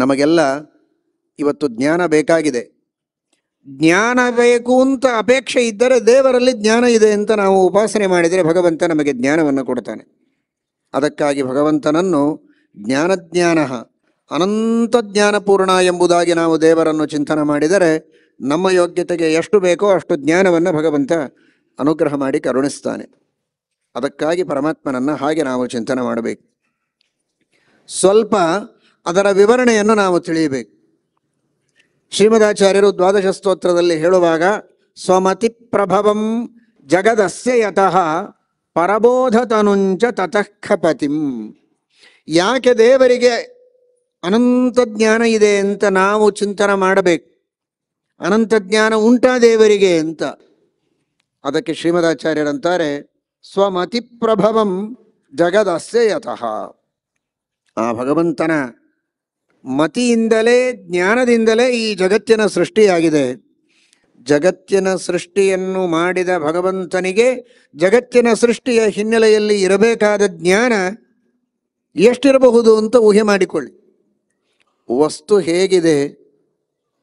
ನಮಗೆಲ್ಲ ಇವತ್ತು ಜ್ಞಾನ ಬೇಕಾಗಿದೆ ಜ್ಞಾನ ಬೇಕು ಅಂತ ಅಪೇಕ್ಷೆ ಇದ್ದರೆ ದೇವರಲ್ಲಿ ಜ್ಞಾನ ಇದೆ ಅಂತ ನಾವು ಉಪಾಸನೆ ಮಾಡಿದರೆ ಭಗವಂತ ನಮಗೆ ಜ್ಞಾನವನ್ನು ಕೊಡ್ತಾನೆ ಅದಕ್ಕಾಗಿ ಭಗವಂತನನ್ನು ಜ್ಞಾನಜ್ಞಾನ ಅನಂತ ಜ್ಞಾನಪೂರ್ಣ ಎಂಬುದಾಗಿ ನಾವು ದೇವರನ್ನು ಚಿಂತನೆ ಮಾಡಿದರೆ ನಮ್ಮ ಯೋಗ್ಯತೆಗೆ ಎಷ್ಟು ಬೇಕೋ ಅಷ್ಟು ಜ್ಞಾನವನ್ನು ಭಗವಂತ ಅನುಗ್ರಹ ಮಾಡಿ ಕರುಣಿಸ್ತಾನೆ ಅದಕ್ಕಾಗಿ ಪರಮಾತ್ಮನನ್ನು ಹಾಗೆ ನಾವು ಚಿಂತನೆ ಮಾಡಬೇಕು ಸ್ವಲ್ಪ ಅದರ ವಿವರಣೆಯನ್ನು ನಾವು ತಿಳಿಯಬೇಕು ಶ್ರೀಮದಾಚಾರ್ಯರು ದ್ವಾದಶ ಸ್ತೋತ್ರದಲ್ಲಿ ಹೇಳುವಾಗ ಸ್ವಮತಿ ಪ್ರಭವಂ ಜಗದಸ್ಯ ಯತಃ ಪರಬೋಧತನುಂಚ ತತಃಪತಿಂ ಯಾಕೆ ದೇವರಿಗೆ ಅನಂತ ಜ್ಞಾನ ಇದೆ ಅಂತ ನಾವು ಚಿಂತನೆ ಮಾಡಬೇಕು ಅನಂತ ಜ್ಞಾನ ಉಂಟಾ ದೇವರಿಗೆ ಅಂತ ಅದಕ್ಕೆ ಶ್ರೀಮದಾಚಾರ್ಯರಂತಾರೆ ಸ್ವಮತಿ ಪ್ರಭವಂ ಜಗದಸ್ಯ ಯತಃ ಆ ಭಗವಂತನ ಮತಿಯಿಂದಲೇ ಜ್ಞಾನದಿಂದಲೇ ಈ ಜಗತ್ತಿನ ಸೃಷ್ಟಿಯಾಗಿದೆ ಜಗತ್ತಿನ ಸೃಷ್ಟಿಯನ್ನು ಮಾಡಿದ ಭಗವಂತನಿಗೆ ಜಗತ್ತಿನ ಸೃಷ್ಟಿಯ ಹಿನ್ನೆಲೆಯಲ್ಲಿ ಇರಬೇಕಾದ ಜ್ಞಾನ ಎಷ್ಟಿರಬಹುದು ಅಂತ ಊಹೆ ಮಾಡಿಕೊಳ್ಳಿ ವಸ್ತು ಹೇಗಿದೆ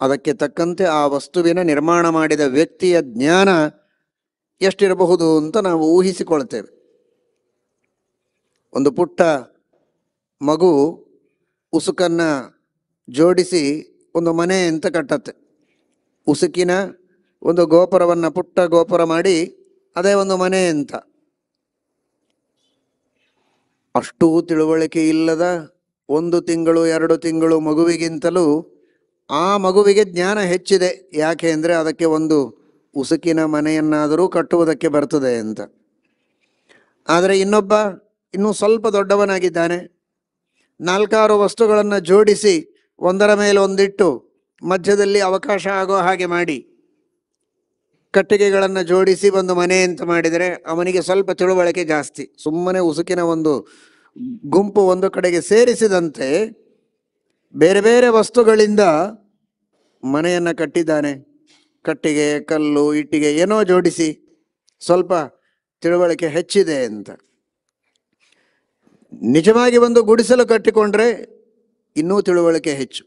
ಅದಕ್ಕೆ ತಕ್ಕಂತೆ ಆ ವಸ್ತುವಿನ ನಿರ್ಮಾಣ ಮಾಡಿದ ವ್ಯಕ್ತಿಯ ಜ್ಞಾನ ಎಷ್ಟಿರಬಹುದು ಅಂತ ನಾವು ಊಹಿಸಿಕೊಳ್ತೇವೆ ಒಂದು ಪುಟ್ಟ ಮಗು ಉಸುಕನ್ನು ಜೋಡಿಸಿ ಒಂದು ಮನೆ ಅಂತ ಕಟ್ಟತ್ತೆ ಉಸುಕಿನ ಒಂದು ಗೋಪುರವನ್ನು ಪುಟ್ಟ ಗೋಪುರ ಮಾಡಿ ಅದೇ ಒಂದು ಮನೆ ಅಂತ ಅಷ್ಟೂ ತಿಳುವಳಿಕೆ ಇಲ್ಲದ ಒಂದು ತಿಂಗಳು ಎರಡು ತಿಂಗಳು ಮಗುವಿಗಿಂತಲೂ ಆ ಮಗುವಿಗೆ ಜ್ಞಾನ ಹೆಚ್ಚಿದೆ ಯಾಕೆ ಅಂದರೆ ಅದಕ್ಕೆ ಒಂದು ಉಸುಕಿನ ಮನೆಯನ್ನಾದರೂ ಕಟ್ಟುವುದಕ್ಕೆ ಬರ್ತದೆ ಅಂತ ಆದರೆ ಇನ್ನೊಬ್ಬ ಇನ್ನೂ ಸ್ವಲ್ಪ ದೊಡ್ಡವನಾಗಿದ್ದಾನೆ ನಾಲ್ಕಾರು ವಸ್ತುಗಳನ್ನು ಜೋಡಿಸಿ ಒಂದರ ಮೇಲೆ ಒಂದಿಟ್ಟು ಮಧ್ಯದಲ್ಲಿ ಅವಕಾಶ ಆಗೋ ಹಾಗೆ ಮಾಡಿ ಕಟ್ಟಿಗೆಗಳನ್ನು ಜೋಡಿಸಿ ಒಂದು ಮನೆ ಅಂತ ಮಾಡಿದರೆ ಅವನಿಗೆ ಸ್ವಲ್ಪ ತಿಳುವಳಿಕೆ ಜಾಸ್ತಿ ಸುಮ್ಮನೆ ಉಸುಕಿನ ಒಂದು ಗುಂಪು ಒಂದು ಕಡೆಗೆ ಸೇರಿಸಿದಂತೆ ಬೇರೆ ಬೇರೆ ವಸ್ತುಗಳಿಂದ ಮನೆಯನ್ನು ಕಟ್ಟಿದ್ದಾನೆ ಕಟ್ಟಿಗೆ ಕಲ್ಲು ಇಟ್ಟಿಗೆ ಏನೋ ಜೋಡಿಸಿ ಸ್ವಲ್ಪ ತಿಳುವಳಿಕೆ ಹೆಚ್ಚಿದೆ ಅಂತ ನಿಜವಾಗಿ ಒಂದು ಗುಡಿಸಲು ಕಟ್ಟಿಕೊಂಡ್ರೆ ಇನ್ನೂ ತಿಳುವಳಿಕೆ ಹೆಚ್ಚು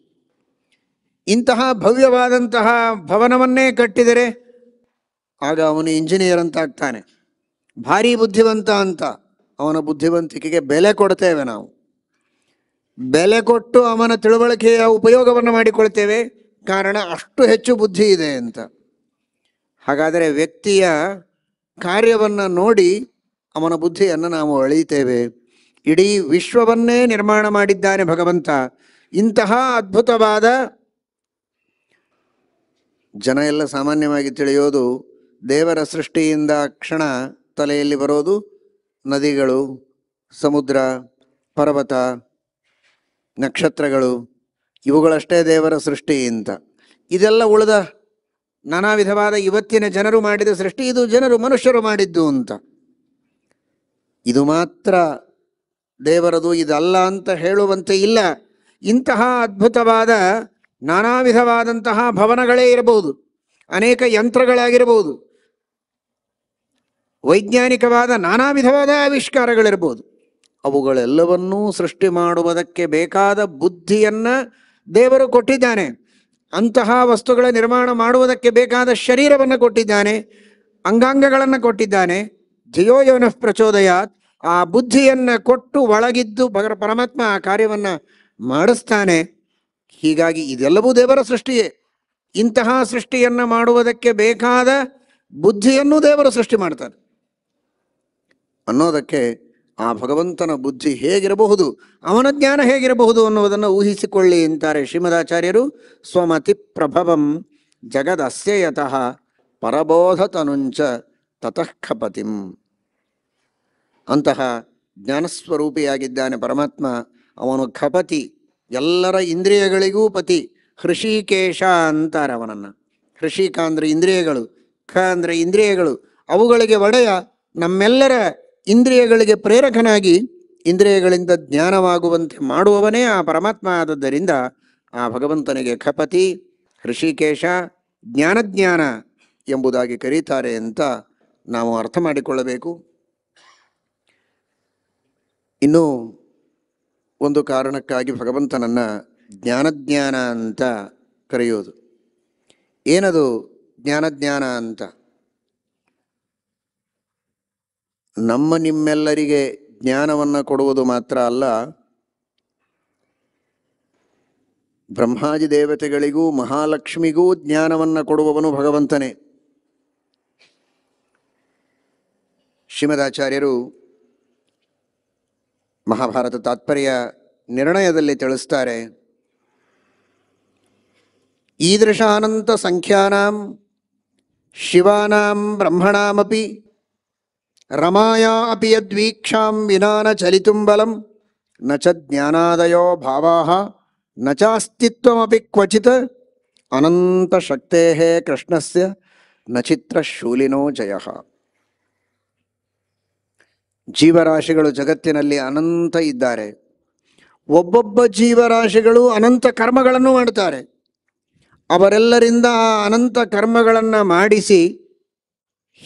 ಇಂತಹ ಭವ್ಯವಾದಂತಹ ಭವನವನ್ನೇ ಕಟ್ಟಿದರೆ ಆಗ ಅವನು ಇಂಜಿನಿಯರ್ ಅಂತಾಗ್ತಾನೆ ಭಾರಿ ಬುದ್ಧಿವಂತ ಅಂತ ಅವನ ಬುದ್ಧಿವಂತಿಕೆಗೆ ಬೆಲೆ ಕೊಡ್ತೇವೆ ನಾವು ಬೆಲೆ ಕೊಟ್ಟು ಅವನ ತಿಳುವಳಿಕೆಯ ಉಪಯೋಗವನ್ನು ಮಾಡಿಕೊಳ್ತೇವೆ ಕಾರಣ ಅಷ್ಟು ಹೆಚ್ಚು ಬುದ್ಧಿ ಇದೆ ಅಂತ ಹಾಗಾದರೆ ವ್ಯಕ್ತಿಯ ಕಾರ್ಯವನ್ನು ನೋಡಿ ಅವನ ಬುದ್ಧಿಯನ್ನು ನಾವು ಅಳೆಯುತ್ತೇವೆ ಇಡೀ ವಿಶ್ವವನ್ನೇ ನಿರ್ಮಾಣ ಮಾಡಿದ್ದಾನೆ ಭಗವಂತ ಇಂತಹ ಅದ್ಭುತವಾದ ಜನ ಎಲ್ಲ ಸಾಮಾನ್ಯವಾಗಿ ತಿಳಿಯೋದು ದೇವರ ಸೃಷ್ಟಿಯಿಂದ ಕ್ಷಣ ತಲೆಯಲ್ಲಿ ಬರೋದು ನದಿಗಳು ಸಮುದ್ರ ಪರ್ವತ ನಕ್ಷತ್ರಗಳು ಇವುಗಳಷ್ಟೇ ದೇವರ ಸೃಷ್ಟಿ ಅಂತ ಇದೆಲ್ಲ ಉಳಿದ ನಾನಾ ವಿಧವಾದ ಇವತ್ತಿನ ಜನರು ಮಾಡಿದ ಸೃಷ್ಟಿ ಇದು ಜನರು ಮನುಷ್ಯರು ಮಾಡಿದ್ದು ಅಂತ ಇದು ಮಾತ್ರ ದೇವರದು ಇದಲ್ಲ ಅಂತ ಹೇಳುವಂತೆ ಇಲ್ಲ ಇಂತಹ ಅದ್ಭುತವಾದ ನಾನಾ ವಿಧವಾದಂತಹ ಭವನಗಳೇ ಇರಬಹುದು ಅನೇಕ ಯಂತ್ರಗಳಾಗಿರಬಹುದು ವೈಜ್ಞಾನಿಕವಾದ ನಾನಾ ವಿಧವಾದ ಆವಿಷ್ಕಾರಗಳಿರ್ಬೋದು ಅವುಗಳೆಲ್ಲವನ್ನೂ ಸೃಷ್ಟಿ ಮಾಡುವುದಕ್ಕೆ ಬೇಕಾದ ಬುದ್ಧಿಯನ್ನು ದೇವರು ಕೊಟ್ಟಿದ್ದಾನೆ ಅಂತಹ ವಸ್ತುಗಳ ನಿರ್ಮಾಣ ಮಾಡುವುದಕ್ಕೆ ಬೇಕಾದ ಶರೀರವನ್ನು ಕೊಟ್ಟಿದ್ದಾನೆ ಅಂಗಾಂಗಗಳನ್ನು ಕೊಟ್ಟಿದ್ದಾನೆ ಧಿಯೋಯೋನಃ ಪ್ರಚೋದಯಾತ್ ಆ ಬುದ್ಧಿಯನ್ನು ಕೊಟ್ಟು ಒಳಗಿದ್ದು ಪರಮಾತ್ಮ ಆ ಕಾರ್ಯವನ್ನು ಮಾಡಿಸ್ತಾನೆ ಹೀಗಾಗಿ ಇದೆಲ್ಲವೂ ದೇವರ ಸೃಷ್ಟಿಯೇ ಇಂತಹ ಸೃಷ್ಟಿಯನ್ನು ಮಾಡುವುದಕ್ಕೆ ಬೇಕಾದ ಬುದ್ಧಿಯನ್ನು ದೇವರು ಸೃಷ್ಟಿ ಮಾಡ್ತಾರೆ ಅನ್ನೋದಕ್ಕೆ ಆ ಭಗವಂತನ ಬುದ್ಧಿ ಹೇಗಿರಬಹುದು ಅವನ ಜ್ಞಾನ ಹೇಗಿರಬಹುದು ಅನ್ನುವುದನ್ನು ಊಹಿಸಿಕೊಳ್ಳಿ ಅಂತಾರೆ ಶ್ರೀಮದಾಚಾರ್ಯರು ಸ್ವಮತಿ ಪ್ರಭವಂ ಜಗದಸ್ಯಯತಃ ಪರಬೋಧತನುಂಚ ತತಃ ಅಂತಹ ಜ್ಞಾನಸ್ವರೂಪಿಯಾಗಿದ್ದಾನೆ ಪರಮಾತ್ಮ ಅವನು ಖಪತಿ ಎಲ್ಲರ ಇಂದ್ರಿಯಗಳಿಗೂ ಪತಿ ಹೃಷಿಕೇಶ ಅಂತಾರೆ ಅವನನ್ನು ಹೃಷಿಕ ಅಂದರೆ ಇಂದ್ರಿಯಗಳು ಖ ಅಂದರೆ ಇಂದ್ರಿಯಗಳು ಅವುಗಳಿಗೆ ಒಡೆಯ ನಮ್ಮೆಲ್ಲರ ಇಂದ್ರಿಯಗಳಿಗೆ ಪ್ರೇರಕನಾಗಿ ಇಂದ್ರಿಯಗಳಿಂದ ಜ್ಞಾನವಾಗುವಂತೆ ಮಾಡುವವನೇ ಆ ಪರಮಾತ್ಮ ಆದದ್ದರಿಂದ ಆ ಭಗವಂತನಿಗೆ ಖಪತಿ ಹೃಷಿಕೇಶ ಜ್ಞಾನಜ್ಞಾನ ಎಂಬುದಾಗಿ ಕರೀತಾರೆ ಅಂತ ನಾವು ಅರ್ಥ ಮಾಡಿಕೊಳ್ಳಬೇಕು ಇನ್ನು ಒಂದು ಕಾರಣಕ್ಕಾಗಿ ಭಗವಂತನನ್ನು ಜ್ಞಾನಜ್ಞಾನ ಅಂತ ಕರೆಯೋದು ಏನದು ಜ್ಞಾನಜ್ಞಾನ ಅಂತ ನಮ್ಮ ನಿಮ್ಮೆಲ್ಲರಿಗೆ ಜ್ಞಾನವನ್ನು ಕೊಡುವುದು ಮಾತ್ರ ಅಲ್ಲ ಬ್ರಹ್ಮಾಜಿ ದೇವತೆಗಳಿಗೂ ಮಹಾಲಕ್ಷ್ಮಿಗೂ ಜ್ಞಾನವನ್ನು ಕೊಡುವವನು ಭಗವಂತನೇ ಶ್ರೀಮದಾಚಾರ್ಯರು మహాభారత తాత్పర్యం నిర్ణయ దలి తెలుస్తారే ఈ దృశానంత సంఖ్యానాం శివానాం బ్రహ్మనాం అపి రమాయా అపి అద్విక్షాం వినాన చలితుం బలం నచ జ్ఞానాదయో భావాః నచాస్తిత్వమపి కవచిత అనంత శక్తేహే కృష్ణస్య నచిత్ర శూలినో జయః ಜೀವರಾಶಿಗಳು ಜಗತ್ತಿನಲ್ಲಿ ಅನಂತ ಇದ್ದಾರೆ ಒಬ್ಬೊಬ್ಬ ಜೀವರಾಶಿಗಳು ಅನಂತ ಕರ್ಮಗಳನ್ನು ಮಾಡುತ್ತಾರೆ ಅವರೆಲ್ಲರಿಂದ ಆ ಅನಂತ ಕರ್ಮಗಳನ್ನು ಮಾಡಿಸಿ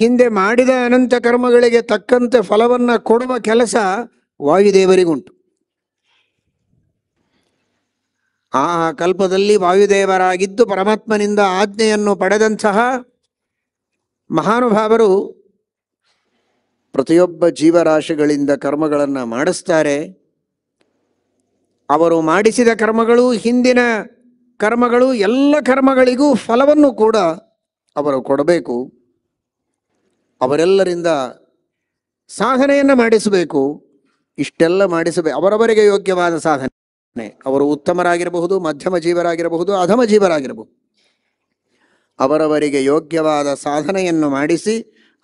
ಹಿಂದೆ ಮಾಡಿದ ಅನಂತ ಕರ್ಮಗಳಿಗೆ ತಕ್ಕಂತೆ ಫಲವನ್ನು ಕೊಡುವ ಕೆಲಸ ವಾಯುದೇವರಿಗುಂಟು ಆ ಕಲ್ಪದಲ್ಲಿ ವಾಯುದೇವರಾಗಿದ್ದು ಪರಮಾತ್ಮನಿಂದ ಆಜ್ಞೆಯನ್ನು ಪಡೆದಂತಹ ಮಹಾನುಭಾವರು ಪ್ರತಿಯೊಬ್ಬ ಜೀವರಾಶಿಗಳಿಂದ ಕರ್ಮಗಳನ್ನು ಮಾಡಿಸ್ತಾರೆ ಅವರು ಮಾಡಿಸಿದ ಕರ್ಮಗಳು ಹಿಂದಿನ ಕರ್ಮಗಳು ಎಲ್ಲ ಕರ್ಮಗಳಿಗೂ ಫಲವನ್ನು ಕೂಡ ಅವರು ಕೊಡಬೇಕು ಅವರೆಲ್ಲರಿಂದ ಸಾಧನೆಯನ್ನು ಮಾಡಿಸಬೇಕು ಇಷ್ಟೆಲ್ಲ ಮಾಡಿಸಬೇಕು ಅವರವರಿಗೆ ಯೋಗ್ಯವಾದ ಸಾಧನೆ ಅವರು ಉತ್ತಮರಾಗಿರಬಹುದು ಮಧ್ಯಮ ಜೀವರಾಗಿರಬಹುದು ಅಧಮ ಜೀವರಾಗಿರಬಹುದು ಅವರವರಿಗೆ ಯೋಗ್ಯವಾದ ಸಾಧನೆಯನ್ನು ಮಾಡಿಸಿ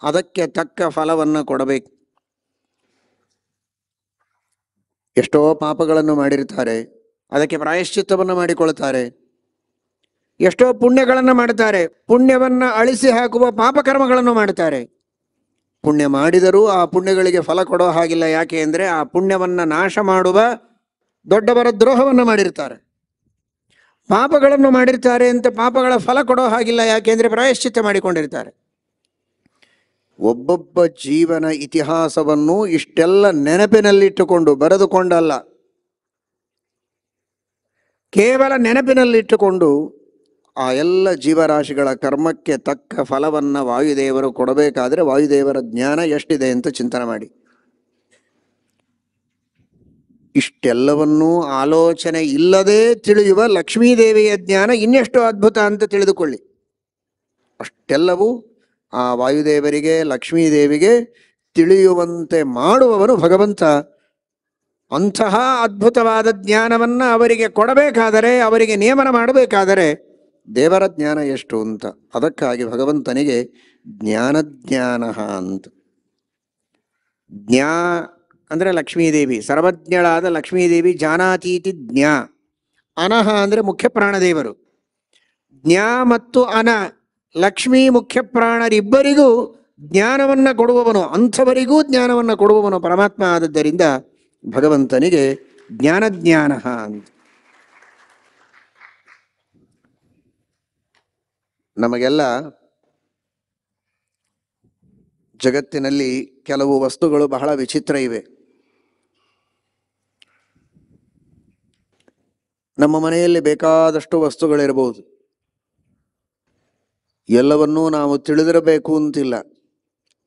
ಅದಕ್ಕೆ ತಕ್ಕ ಫಲವನ್ನು ಕೊಡಬೇಕು ಎಷ್ಟೋ ಪಾಪಗಳನ್ನು ಮಾಡಿರ್ತಾರೆ ಅದಕ್ಕೆ ಪ್ರಾಯಶ್ಚಿತ್ತವನ್ನು ಮಾಡಿಕೊಳ್ತಾರೆ ಎಷ್ಟೋ ಪುಣ್ಯಗಳನ್ನು ಮಾಡುತ್ತಾರೆ ಪುಣ್ಯವನ್ನು ಅಳಿಸಿ ಹಾಕುವ ಪಾಪಕರ್ಮಗಳನ್ನು ಮಾಡುತ್ತಾರೆ ಪುಣ್ಯ ಮಾಡಿದರೂ ಆ ಪುಣ್ಯಗಳಿಗೆ ಫಲ ಕೊಡೋ ಹಾಗಿಲ್ಲ ಯಾಕೆ ಅಂದರೆ ಆ ಪುಣ್ಯವನ್ನು ನಾಶ ಮಾಡುವ ದೊಡ್ಡವರ ದ್ರೋಹವನ್ನು ಮಾಡಿರ್ತಾರೆ ಪಾಪಗಳನ್ನು ಮಾಡಿರ್ತಾರೆ ಅಂತ ಪಾಪಗಳ ಫಲ ಕೊಡೋ ಹಾಗಿಲ್ಲ ಯಾಕೆಂದರೆ ಪ್ರಾಯಶ್ಚಿತ್ತ ಮಾಡಿಕೊಂಡಿರ್ತಾರೆ ಒಬ್ಬೊಬ್ಬ ಜೀವನ ಇತಿಹಾಸವನ್ನು ಇಷ್ಟೆಲ್ಲ ನೆನಪಿನಲ್ಲಿಟ್ಟುಕೊಂಡು ಬರೆದುಕೊಂಡಲ್ಲ ಕೇವಲ ನೆನಪಿನಲ್ಲಿಟ್ಟುಕೊಂಡು ಆ ಎಲ್ಲ ಜೀವರಾಶಿಗಳ ಕರ್ಮಕ್ಕೆ ತಕ್ಕ ಫಲವನ್ನು ವಾಯುದೇವರು ಕೊಡಬೇಕಾದರೆ ವಾಯುದೇವರ ಜ್ಞಾನ ಎಷ್ಟಿದೆ ಅಂತ ಚಿಂತನೆ ಮಾಡಿ ಇಷ್ಟೆಲ್ಲವನ್ನೂ ಆಲೋಚನೆ ಇಲ್ಲದೆ ತಿಳಿಯುವ ಲಕ್ಷ್ಮೀದೇವಿಯ ಜ್ಞಾನ ಇನ್ನೆಷ್ಟು ಅದ್ಭುತ ಅಂತ ತಿಳಿದುಕೊಳ್ಳಿ ಅಷ್ಟೆಲ್ಲವೂ ಆ ವಾಯುದೇವರಿಗೆ ಲಕ್ಷ್ಮೀದೇವಿಗೆ ತಿಳಿಯುವಂತೆ ಮಾಡುವವನು ಭಗವಂತ ಅಂತಹ ಅದ್ಭುತವಾದ ಜ್ಞಾನವನ್ನು ಅವರಿಗೆ ಕೊಡಬೇಕಾದರೆ ಅವರಿಗೆ ನಿಯಮನ ಮಾಡಬೇಕಾದರೆ ದೇವರ ಜ್ಞಾನ ಎಷ್ಟು ಅಂತ ಅದಕ್ಕಾಗಿ ಭಗವಂತನಿಗೆ ಜ್ಞಾನಜ್ಞಾನ ಅಂತ ಜ್ಞಾ ಅಂದರೆ ಲಕ್ಷ್ಮೀದೇವಿ ಸರ್ವಜ್ಞಳಾದ ಲಕ್ಷ್ಮೀದೇವಿ ಜಾನಾತೀತಿ ಜ್ಞಾ ಅನಹ ಅಂದರೆ ಮುಖ್ಯ ಪ್ರಾಣದೇವರು ಜ್ಞಾ ಮತ್ತು ಅನ ಲಕ್ಷ್ಮೀ ಮುಖ್ಯಪ್ರಾಣರಿಬ್ಬರಿಗೂ ಜ್ಞಾನವನ್ನ ಕೊಡುವವನು ಅಂಥವರಿಗೂ ಜ್ಞಾನವನ್ನ ಕೊಡುವವನು ಪರಮಾತ್ಮ ಆದದ್ದರಿಂದ ಭಗವಂತನಿಗೆ ಜ್ಞಾನಜ್ಞಾನ ಅಂತ ನಮಗೆಲ್ಲ ಜಗತ್ತಿನಲ್ಲಿ ಕೆಲವು ವಸ್ತುಗಳು ಬಹಳ ವಿಚಿತ್ರ ಇವೆ ನಮ್ಮ ಮನೆಯಲ್ಲಿ ಬೇಕಾದಷ್ಟು ವಸ್ತುಗಳಿರಬಹುದು ಎಲ್ಲವನ್ನೂ ನಾವು ತಿಳಿದಿರಬೇಕು ಅಂತಿಲ್ಲ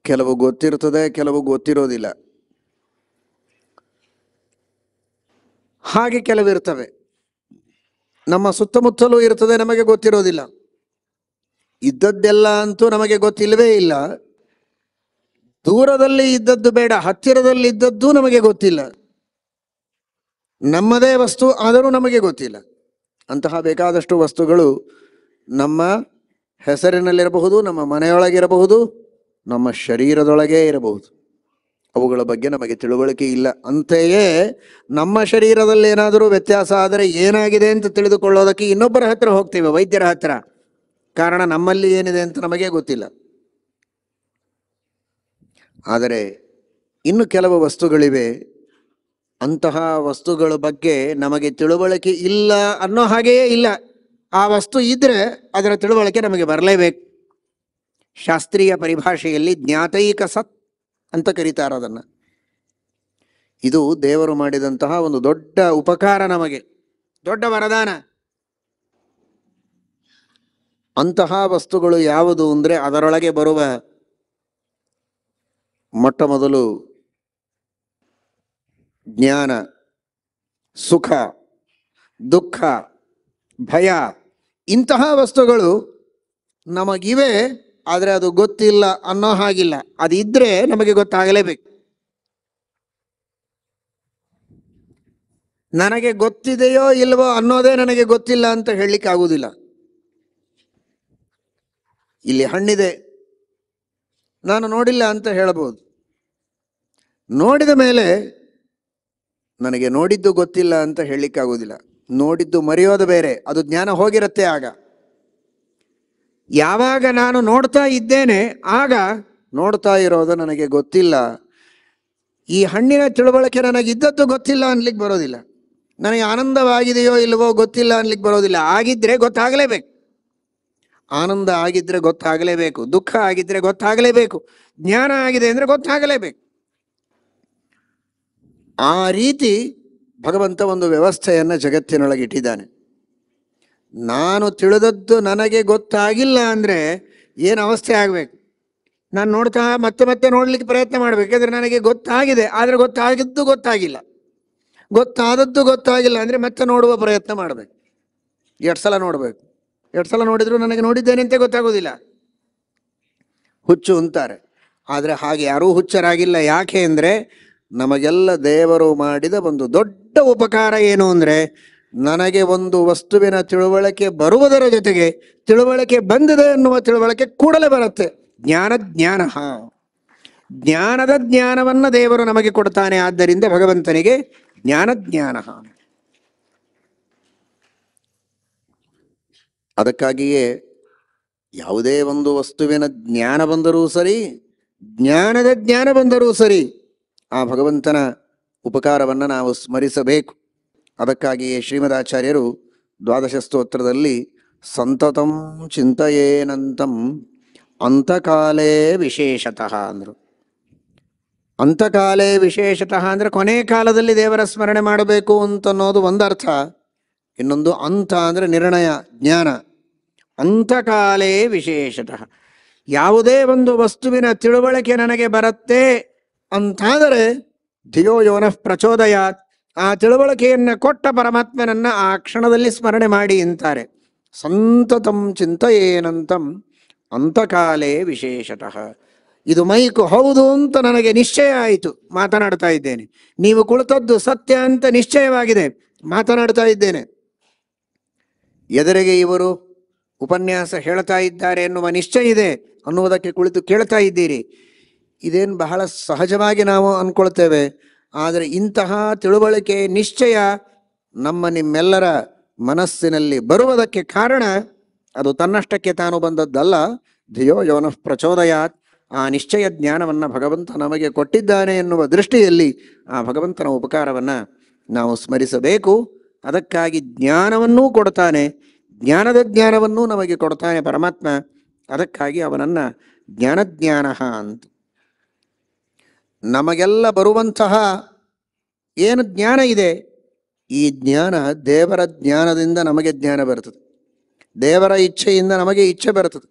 ಕೆಲವು ಗೊತ್ತಿರ್ತದೆ ಕೆಲವು ಗೊತ್ತಿರೋದಿಲ್ಲ ಹಾಗೆ ಕೆಲವಿರ್ತವೆ ನಮ್ಮ ಸುತ್ತಮುತ್ತಲೂ ಇರ್ತದೆ ನಮಗೆ ಗೊತ್ತಿರೋದಿಲ್ಲ ಇದ್ದದ್ದೆಲ್ಲ ಅಂತೂ ನಮಗೆ ಗೊತ್ತಿಲ್ಲವೇ ಇಲ್ಲ ದೂರದಲ್ಲಿ ಇದ್ದದ್ದು ಬೇಡ ಹತ್ತಿರದಲ್ಲಿ ಇದ್ದದ್ದು ನಮಗೆ ಗೊತ್ತಿಲ್ಲ ನಮ್ಮದೇ ವಸ್ತು ಆದರೂ ನಮಗೆ ಗೊತ್ತಿಲ್ಲ ಅಂತಹ ಬೇಕಾದಷ್ಟು ವಸ್ತುಗಳು ನಮ್ಮ ಹೆಸರಿನಲ್ಲಿರಬಹುದು ನಮ್ಮ ಮನೆಯೊಳಗಿರಬಹುದು ನಮ್ಮ ಶರೀರದೊಳಗೇ ಇರಬಹುದು ಅವುಗಳ ಬಗ್ಗೆ ನಮಗೆ ತಿಳುವಳಿಕೆ ಇಲ್ಲ ಅಂತೆಯೇ ನಮ್ಮ ಶರೀರದಲ್ಲಿ ಏನಾದರೂ ವ್ಯತ್ಯಾಸ ಆದರೆ ಏನಾಗಿದೆ ಅಂತ ತಿಳಿದುಕೊಳ್ಳೋದಕ್ಕೆ ಇನ್ನೊಬ್ಬರ ಹತ್ರ ಹೋಗ್ತೇವೆ ವೈದ್ಯರ ಹತ್ರ ಕಾರಣ ನಮ್ಮಲ್ಲಿ ಏನಿದೆ ಅಂತ ನಮಗೆ ಗೊತ್ತಿಲ್ಲ ಆದರೆ ಇನ್ನು ಕೆಲವು ವಸ್ತುಗಳಿವೆ ಅಂತಹ ವಸ್ತುಗಳ ಬಗ್ಗೆ ನಮಗೆ ತಿಳುವಳಿಕೆ ಇಲ್ಲ ಅನ್ನೋ ಹಾಗೆಯೇ ಇಲ್ಲ ಆ ವಸ್ತು ಇದ್ರೆ ಅದರ ತಿಳುವಳಿಕೆ ನಮಗೆ ಬರಲೇಬೇಕು ಶಾಸ್ತ್ರೀಯ ಪರಿಭಾಷೆಯಲ್ಲಿ ಜ್ಞಾತೈಕ ಸತ್ ಅಂತ ಕರೀತಾರೆ ಅದನ್ನು ಇದು ದೇವರು ಮಾಡಿದಂತಹ ಒಂದು ದೊಡ್ಡ ಉಪಕಾರ ನಮಗೆ ದೊಡ್ಡ ವರದಾನ ಅಂತಹ ವಸ್ತುಗಳು ಯಾವುದು ಅಂದರೆ ಅದರೊಳಗೆ ಬರುವ ಮೊಟ್ಟ ಮೊದಲು ಜ್ಞಾನ ಸುಖ ದುಃಖ ಭಯ ಇಂತಹ ವಸ್ತುಗಳು ನಮಗಿವೆ ಆದರೆ ಅದು ಗೊತ್ತಿಲ್ಲ ಅನ್ನೋ ಹಾಗಿಲ್ಲ ಅದಿದ್ರೆ ನಮಗೆ ಗೊತ್ತಾಗಲೇಬೇಕು ನನಗೆ ಗೊತ್ತಿದೆಯೋ ಇಲ್ವೋ ಅನ್ನೋದೇ ನನಗೆ ಗೊತ್ತಿಲ್ಲ ಅಂತ ಹೇಳಲಿಕ್ಕೆ ಆಗುವುದಿಲ್ಲ ಇಲ್ಲಿ ಹಣ್ಣಿದೆ ನಾನು ನೋಡಿಲ್ಲ ಅಂತ ಹೇಳಬಹುದು ನೋಡಿದ ಮೇಲೆ ನನಗೆ ನೋಡಿದ್ದು ಗೊತ್ತಿಲ್ಲ ಅಂತ ಹೇಳಲಿಕ್ಕಾಗುವುದಿಲ್ಲ ನೋಡಿದ್ದು ಮರೆಯೋದು ಬೇರೆ ಅದು ಜ್ಞಾನ ಹೋಗಿರುತ್ತೆ ಆಗ ಯಾವಾಗ ನಾನು ನೋಡ್ತಾ ಇದ್ದೇನೆ ಆಗ ನೋಡ್ತಾ ಇರೋದು ನನಗೆ ಗೊತ್ತಿಲ್ಲ ಈ ಹಣ್ಣಿನ ತಿಳುವಳಿಕೆ ಇದ್ದದ್ದು ಗೊತ್ತಿಲ್ಲ ಅನ್ಲಿಕ್ಕೆ ಬರೋದಿಲ್ಲ ನನಗೆ ಆನಂದವಾಗಿದೆಯೋ ಇಲ್ಲವೋ ಗೊತ್ತಿಲ್ಲ ಅನ್ಲಿಕ್ಕೆ ಬರೋದಿಲ್ಲ ಆಗಿದ್ರೆ ಗೊತ್ತಾಗಲೇಬೇಕು ಆನಂದ ಆಗಿದ್ರೆ ಗೊತ್ತಾಗಲೇಬೇಕು ದುಃಖ ಆಗಿದ್ರೆ ಗೊತ್ತಾಗಲೇಬೇಕು ಜ್ಞಾನ ಆಗಿದೆ ಅಂದ್ರೆ ಗೊತ್ತಾಗಲೇಬೇಕು ಆ ರೀತಿ ಭಗವಂತ ಒಂದು ವ್ಯವಸ್ಥೆಯನ್ನು ಇಟ್ಟಿದ್ದಾನೆ ನಾನು ತಿಳಿದದ್ದು ನನಗೆ ಗೊತ್ತಾಗಿಲ್ಲ ಅಂದರೆ ಏನು ಅವಸ್ಥೆ ಆಗಬೇಕು ನಾನು ನೋಡ್ತಾ ಮತ್ತೆ ಮತ್ತೆ ನೋಡಲಿಕ್ಕೆ ಪ್ರಯತ್ನ ಮಾಡಬೇಕಾದ್ರೆ ನನಗೆ ಗೊತ್ತಾಗಿದೆ ಆದರೆ ಗೊತ್ತಾಗಿದ್ದು ಗೊತ್ತಾಗಿಲ್ಲ ಗೊತ್ತಾದದ್ದು ಗೊತ್ತಾಗಿಲ್ಲ ಅಂದರೆ ಮತ್ತೆ ನೋಡುವ ಪ್ರಯತ್ನ ಮಾಡಬೇಕು ಎರಡು ಸಲ ನೋಡಬೇಕು ಎರಡು ಸಲ ನೋಡಿದರೂ ನನಗೆ ನೋಡಿದ್ದೇನೆ ಅಂತ ಗೊತ್ತಾಗೋದಿಲ್ಲ ಹುಚ್ಚು ಅಂತಾರೆ ಆದರೆ ಹಾಗೆ ಯಾರೂ ಹುಚ್ಚರಾಗಿಲ್ಲ ಯಾಕೆ ಅಂದರೆ ನಮಗೆಲ್ಲ ದೇವರು ಮಾಡಿದ ಒಂದು ದೊಡ್ಡ ಉಪಕಾರ ಏನು ಅಂದರೆ ನನಗೆ ಒಂದು ವಸ್ತುವಿನ ತಿಳುವಳಿಕೆ ಬರುವುದರ ಜೊತೆಗೆ ತಿಳುವಳಿಕೆ ಬಂದಿದೆ ಎನ್ನುವ ತಿಳುವಳಿಕೆ ಕೂಡಲೇ ಬರುತ್ತೆ ಜ್ಞಾನ ಜ್ಞಾನ ಜ್ಞಾನದ ಜ್ಞಾನವನ್ನು ದೇವರು ನಮಗೆ ಕೊಡ್ತಾನೆ ಆದ್ದರಿಂದ ಭಗವಂತನಿಗೆ ಜ್ಞಾನ ಜ್ಞಾನ ಅದಕ್ಕಾಗಿಯೇ ಯಾವುದೇ ಒಂದು ವಸ್ತುವಿನ ಜ್ಞಾನ ಬಂದರೂ ಸರಿ ಜ್ಞಾನದ ಜ್ಞಾನ ಬಂದರೂ ಸರಿ ಆ ಭಗವಂತನ ಉಪಕಾರವನ್ನು ನಾವು ಸ್ಮರಿಸಬೇಕು ಅದಕ್ಕಾಗಿಯೇ ಶ್ರೀಮದಾಚಾರ್ಯರು ದ್ವಾದಶ ಸ್ತೋತ್ರದಲ್ಲಿ ಸಂತತಂ ಚಿಂತೆಯೇನಂತಂ ಅಂತಕಾಲೇ ವಿಶೇಷತಃ ಅಂದರು ಅಂತಕಾಲೇ ವಿಶೇಷತಃ ಅಂದರೆ ಕೊನೆ ಕಾಲದಲ್ಲಿ ದೇವರ ಸ್ಮರಣೆ ಮಾಡಬೇಕು ಅಂತನ್ನೋದು ಒಂದರ್ಥ ಇನ್ನೊಂದು ಅಂತ ಅಂದರೆ ನಿರ್ಣಯ ಜ್ಞಾನ ಅಂತಕಾಲೇ ವಿಶೇಷತಃ ಯಾವುದೇ ಒಂದು ವಸ್ತುವಿನ ತಿಳುವಳಿಕೆ ನನಗೆ ಬರುತ್ತೆ ಅಂತಾದರೆ ಧಿಯೋ ಯೋನಃ ಪ್ರಚೋದಯಾತ್ ಆ ತಿಳುವಳಿಕೆಯನ್ನ ಕೊಟ್ಟ ಪರಮಾತ್ಮನನ್ನ ಆ ಕ್ಷಣದಲ್ಲಿ ಸ್ಮರಣೆ ಮಾಡಿ ಅಂತಾರೆ ಸಂತತಂ ಚಿಂತೆಯೇನಂತಂ ಅಂತಕಾಲೇ ವಿಶೇಷತಃ ಇದು ಮೈಕು ಹೌದು ಅಂತ ನನಗೆ ನಿಶ್ಚಯ ಆಯಿತು ಮಾತನಾಡ್ತಾ ಇದ್ದೇನೆ ನೀವು ಕುಳಿತದ್ದು ಸತ್ಯ ಅಂತ ನಿಶ್ಚಯವಾಗಿದೆ ಮಾತನಾಡ್ತಾ ಇದ್ದೇನೆ ಎದುರಿಗೆ ಇವರು ಉಪನ್ಯಾಸ ಹೇಳ್ತಾ ಇದ್ದಾರೆ ಎನ್ನುವ ನಿಶ್ಚಯ ಇದೆ ಅನ್ನುವುದಕ್ಕೆ ಕುಳಿತು ಕೇಳ್ತಾ ಇದ್ದೀರಿ ಇದೇನು ಬಹಳ ಸಹಜವಾಗಿ ನಾವು ಅಂದ್ಕೊಳ್ತೇವೆ ಆದರೆ ಇಂತಹ ತಿಳುವಳಿಕೆ ನಿಶ್ಚಯ ನಮ್ಮ ನಿಮ್ಮೆಲ್ಲರ ಮನಸ್ಸಿನಲ್ಲಿ ಬರುವುದಕ್ಕೆ ಕಾರಣ ಅದು ತನ್ನಷ್ಟಕ್ಕೆ ತಾನು ಬಂದದ್ದಲ್ಲ ಧಿಯೋ ಯೋನ ಪ್ರಚೋದಯಾತ್ ಆ ನಿಶ್ಚಯ ಜ್ಞಾನವನ್ನು ಭಗವಂತ ನಮಗೆ ಕೊಟ್ಟಿದ್ದಾನೆ ಎನ್ನುವ ದೃಷ್ಟಿಯಲ್ಲಿ ಆ ಭಗವಂತನ ಉಪಕಾರವನ್ನು ನಾವು ಸ್ಮರಿಸಬೇಕು ಅದಕ್ಕಾಗಿ ಜ್ಞಾನವನ್ನೂ ಕೊಡ್ತಾನೆ ಜ್ಞಾನದ ಜ್ಞಾನವನ್ನೂ ನಮಗೆ ಕೊಡ್ತಾನೆ ಪರಮಾತ್ಮ ಅದಕ್ಕಾಗಿ ಅವನನ್ನು ಜ್ಞಾನಜ್ಞಾನ ಅಂತ ನಮಗೆಲ್ಲ ಬರುವಂತಹ ಏನು ಜ್ಞಾನ ಇದೆ ಈ ಜ್ಞಾನ ದೇವರ ಜ್ಞಾನದಿಂದ ನಮಗೆ ಜ್ಞಾನ ಬರ್ತದೆ ದೇವರ ಇಚ್ಛೆಯಿಂದ ನಮಗೆ ಇಚ್ಛೆ ಬರ್ತದೆ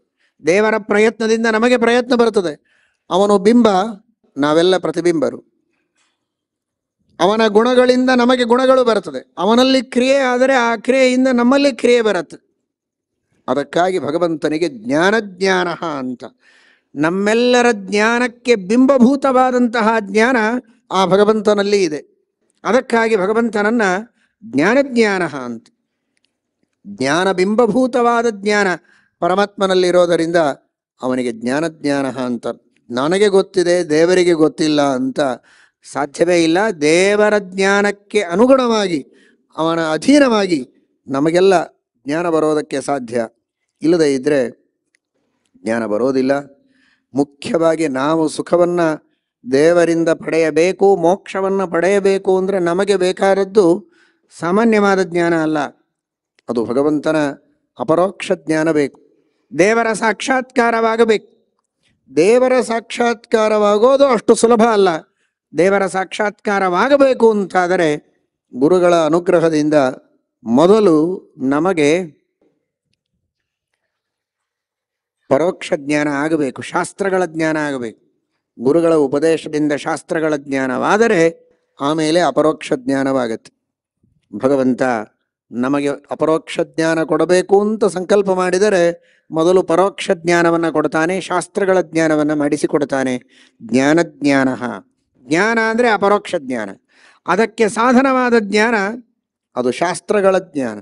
ದೇವರ ಪ್ರಯತ್ನದಿಂದ ನಮಗೆ ಪ್ರಯತ್ನ ಬರ್ತದೆ ಅವನು ಬಿಂಬ ನಾವೆಲ್ಲ ಪ್ರತಿಬಿಂಬರು ಅವನ ಗುಣಗಳಿಂದ ನಮಗೆ ಗುಣಗಳು ಬರ್ತದೆ ಅವನಲ್ಲಿ ಕ್ರಿಯೆ ಆದರೆ ಆ ಕ್ರಿಯೆಯಿಂದ ನಮ್ಮಲ್ಲಿ ಕ್ರಿಯೆ ಬರುತ್ತೆ ಅದಕ್ಕಾಗಿ ಭಗವಂತನಿಗೆ ಜ್ಞಾನ ಅಂತ ನಮ್ಮೆಲ್ಲರ ಜ್ಞಾನಕ್ಕೆ ಬಿಂಬಭೂತವಾದಂತಹ ಜ್ಞಾನ ಆ ಭಗವಂತನಲ್ಲಿ ಇದೆ ಅದಕ್ಕಾಗಿ ಭಗವಂತನನ್ನು ಜ್ಞಾನಜ್ಞಾನ ಅಂತ ಜ್ಞಾನ ಬಿಂಬಭೂತವಾದ ಜ್ಞಾನ ಪರಮಾತ್ಮನಲ್ಲಿರೋದರಿಂದ ಅವನಿಗೆ ಜ್ಞಾನಜ್ಞಾನ ಅಂತ ನನಗೆ ಗೊತ್ತಿದೆ ದೇವರಿಗೆ ಗೊತ್ತಿಲ್ಲ ಅಂತ ಸಾಧ್ಯವೇ ಇಲ್ಲ ದೇವರ ಜ್ಞಾನಕ್ಕೆ ಅನುಗುಣವಾಗಿ ಅವನ ಅಧೀನವಾಗಿ ನಮಗೆಲ್ಲ ಜ್ಞಾನ ಬರೋದಕ್ಕೆ ಸಾಧ್ಯ ಇಲ್ಲದೇ ಇದ್ದರೆ ಜ್ಞಾನ ಬರೋದಿಲ್ಲ ಮುಖ್ಯವಾಗಿ ನಾವು ಸುಖವನ್ನ ದೇವರಿಂದ ಪಡೆಯಬೇಕು ಮೋಕ್ಷವನ್ನು ಪಡೆಯಬೇಕು ಅಂದರೆ ನಮಗೆ ಬೇಕಾದದ್ದು ಸಾಮಾನ್ಯವಾದ ಜ್ಞಾನ ಅಲ್ಲ ಅದು ಭಗವಂತನ ಅಪರೋಕ್ಷ ಜ್ಞಾನ ಬೇಕು ದೇವರ ಸಾಕ್ಷಾತ್ಕಾರವಾಗಬೇಕು ದೇವರ ಸಾಕ್ಷಾತ್ಕಾರವಾಗೋದು ಅಷ್ಟು ಸುಲಭ ಅಲ್ಲ ದೇವರ ಸಾಕ್ಷಾತ್ಕಾರವಾಗಬೇಕು ಅಂತಾದರೆ ಗುರುಗಳ ಅನುಗ್ರಹದಿಂದ ಮೊದಲು ನಮಗೆ ಪರೋಕ್ಷ ಜ್ಞಾನ ಆಗಬೇಕು ಶಾಸ್ತ್ರಗಳ ಜ್ಞಾನ ಆಗಬೇಕು ಗುರುಗಳ ಉಪದೇಶದಿಂದ ಶಾಸ್ತ್ರಗಳ ಜ್ಞಾನವಾದರೆ ಆಮೇಲೆ ಅಪರೋಕ್ಷ ಜ್ಞಾನವಾಗತ್ತೆ ಭಗವಂತ ನಮಗೆ ಅಪರೋಕ್ಷ ಜ್ಞಾನ ಕೊಡಬೇಕು ಅಂತ ಸಂಕಲ್ಪ ಮಾಡಿದರೆ ಮೊದಲು ಪರೋಕ್ಷ ಜ್ಞಾನವನ್ನು ಕೊಡ್ತಾನೆ ಶಾಸ್ತ್ರಗಳ ಜ್ಞಾನವನ್ನು ಮಾಡಿಸಿಕೊಡ್ತಾನೆ ಜ್ಞಾನ ಜ್ಞಾನ ಜ್ಞಾನ ಅಂದರೆ ಅಪರೋಕ್ಷ ಜ್ಞಾನ ಅದಕ್ಕೆ ಸಾಧನವಾದ ಜ್ಞಾನ ಅದು ಶಾಸ್ತ್ರಗಳ ಜ್ಞಾನ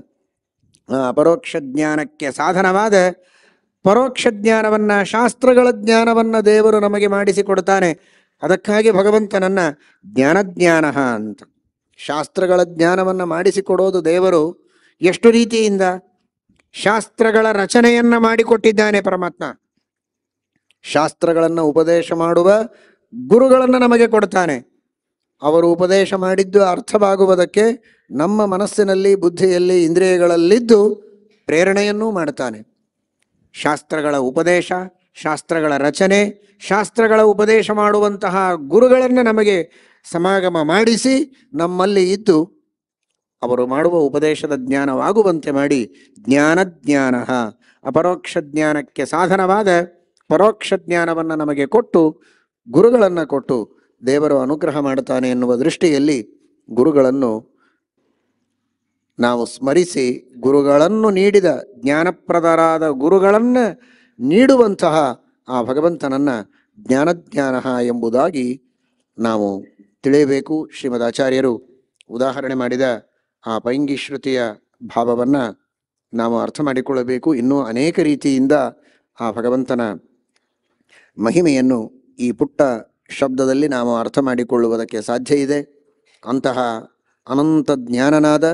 ಅಪರೋಕ್ಷ ಜ್ಞಾನಕ್ಕೆ ಸಾಧನವಾದ ಪರೋಕ್ಷ ಜ್ಞಾನವನ್ನ ಶಾಸ್ತ್ರಗಳ ಜ್ಞಾನವನ್ನ ದೇವರು ನಮಗೆ ಮಾಡಿಸಿಕೊಡ್ತಾನೆ ಅದಕ್ಕಾಗಿ ಭಗವಂತನನ್ನ ಜ್ಞಾನಜ್ಞಾನ ಅಂತ ಶಾಸ್ತ್ರಗಳ ಜ್ಞಾನವನ್ನ ಮಾಡಿಸಿಕೊಡೋದು ದೇವರು ಎಷ್ಟು ರೀತಿಯಿಂದ ಶಾಸ್ತ್ರಗಳ ರಚನೆಯನ್ನ ಮಾಡಿಕೊಟ್ಟಿದ್ದಾನೆ ಪರಮಾತ್ಮ ಶಾಸ್ತ್ರಗಳನ್ನು ಉಪದೇಶ ಮಾಡುವ ಗುರುಗಳನ್ನು ನಮಗೆ ಕೊಡ್ತಾನೆ ಅವರು ಉಪದೇಶ ಮಾಡಿದ್ದು ಅರ್ಥವಾಗುವುದಕ್ಕೆ ನಮ್ಮ ಮನಸ್ಸಿನಲ್ಲಿ ಬುದ್ಧಿಯಲ್ಲಿ ಇಂದ್ರಿಯಗಳಲ್ಲಿದ್ದು ಪ್ರೇರಣೆಯನ್ನೂ ಮಾಡ್ತಾನೆ ಶಾಸ್ತ್ರಗಳ ಉಪದೇಶ ಶಾಸ್ತ್ರಗಳ ರಚನೆ ಶಾಸ್ತ್ರಗಳ ಉಪದೇಶ ಮಾಡುವಂತಹ ಗುರುಗಳನ್ನು ನಮಗೆ ಸಮಾಗಮ ಮಾಡಿಸಿ ನಮ್ಮಲ್ಲಿ ಇದ್ದು ಅವರು ಮಾಡುವ ಉಪದೇಶದ ಜ್ಞಾನವಾಗುವಂತೆ ಮಾಡಿ ಜ್ಞಾನ ಜ್ಞಾನ ಅಪರೋಕ್ಷ ಜ್ಞಾನಕ್ಕೆ ಸಾಧನವಾದ ಪರೋಕ್ಷ ಜ್ಞಾನವನ್ನು ನಮಗೆ ಕೊಟ್ಟು ಗುರುಗಳನ್ನು ಕೊಟ್ಟು ದೇವರು ಅನುಗ್ರಹ ಮಾಡುತ್ತಾನೆ ಎನ್ನುವ ದೃಷ್ಟಿಯಲ್ಲಿ ಗುರುಗಳನ್ನು ನಾವು ಸ್ಮರಿಸಿ ಗುರುಗಳನ್ನು ನೀಡಿದ ಜ್ಞಾನಪ್ರದರಾದ ಗುರುಗಳನ್ನು ನೀಡುವಂತಹ ಆ ಭಗವಂತನನ್ನು ಜ್ಞಾನಜ್ಞಾನ ಎಂಬುದಾಗಿ ನಾವು ತಿಳಿಯಬೇಕು ಶ್ರೀಮದಾಚಾರ್ಯರು ಉದಾಹರಣೆ ಮಾಡಿದ ಆ ಪೈಂಗಿ ಶ್ರುತಿಯ ಭಾವವನ್ನು ನಾವು ಅರ್ಥ ಮಾಡಿಕೊಳ್ಳಬೇಕು ಇನ್ನೂ ಅನೇಕ ರೀತಿಯಿಂದ ಆ ಭಗವಂತನ ಮಹಿಮೆಯನ್ನು ಈ ಪುಟ್ಟ ಶಬ್ದದಲ್ಲಿ ನಾವು ಅರ್ಥ ಮಾಡಿಕೊಳ್ಳುವುದಕ್ಕೆ ಸಾಧ್ಯ ಇದೆ ಅಂತಹ ಅನಂತ ಜ್ಞಾನನಾದ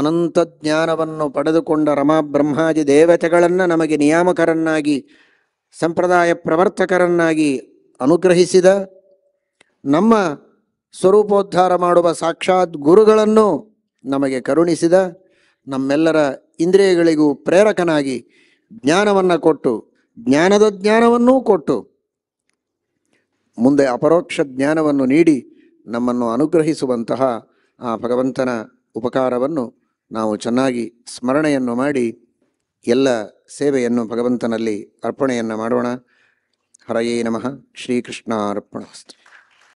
ಅನಂತ ಜ್ಞಾನವನ್ನು ಪಡೆದುಕೊಂಡ ರಮಾ ಬ್ರಹ್ಮಾದಿ ದೇವತೆಗಳನ್ನು ನಮಗೆ ನಿಯಾಮಕರನ್ನಾಗಿ ಸಂಪ್ರದಾಯ ಪ್ರವರ್ತಕರನ್ನಾಗಿ ಅನುಗ್ರಹಿಸಿದ ನಮ್ಮ ಸ್ವರೂಪೋದ್ಧಾರ ಮಾಡುವ ಸಾಕ್ಷಾತ್ ಗುರುಗಳನ್ನು ನಮಗೆ ಕರುಣಿಸಿದ ನಮ್ಮೆಲ್ಲರ ಇಂದ್ರಿಯಗಳಿಗೂ ಪ್ರೇರಕನಾಗಿ ಜ್ಞಾನವನ್ನು ಕೊಟ್ಟು ಜ್ಞಾನದ ಜ್ಞಾನವನ್ನೂ ಕೊಟ್ಟು ಮುಂದೆ ಅಪರೋಕ್ಷ ಜ್ಞಾನವನ್ನು ನೀಡಿ ನಮ್ಮನ್ನು ಅನುಗ್ರಹಿಸುವಂತಹ ಆ ಭಗವಂತನ ಉಪಕಾರವನ್ನು ನಾವು ಚೆನ್ನಾಗಿ ಸ್ಮರಣೆಯನ್ನು ಮಾಡಿ ಎಲ್ಲ ಸೇವೆಯನ್ನು ಭಗವಂತನಲ್ಲಿ ಅರ್ಪಣೆಯನ್ನು ಮಾಡೋಣ ಹರಯೇ ನಮಃ ಶ್ರೀಕೃಷ್ಣ ಅರ್ಪಣಾಸ್ತ್ರ